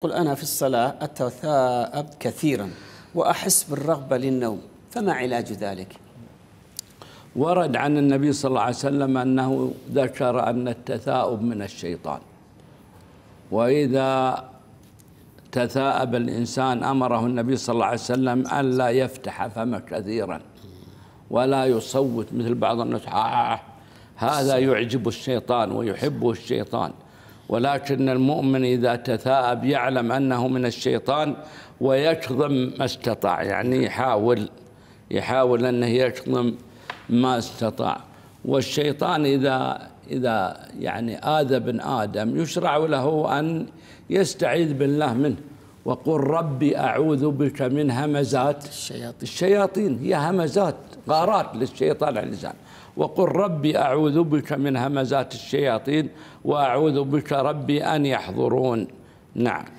قل أنا في الصلاة أتثاءب كثيرا وأحس بالرغبة للنوم فما علاج ذلك ورد عن النبي صلى الله عليه وسلم أنه ذكر أن التثاؤب من الشيطان وإذا تثاءب الإنسان أمره النبي صلى الله عليه وسلم ألا يفتح فمه كثيرا ولا يصوت مثل بعض الناس آه، هذا يعجب الشيطان ويحبه الشيطان ولكن المؤمن إذا تثاءب يعلم أنه من الشيطان ويكظم ما استطاع يعني يحاول يحاول أنه يكظم ما استطاع والشيطان إذا إذا يعني آذى بن آدم يشرع له أن يستعيذ بالله منه وقل ربي أعوذ بك من همزات الشياطين الشياطين هي همزات غارات للشيطان على اللسان وقل ربي أعوذ بك من همزات الشياطين وأعوذ بك ربي أن يحضرون نعم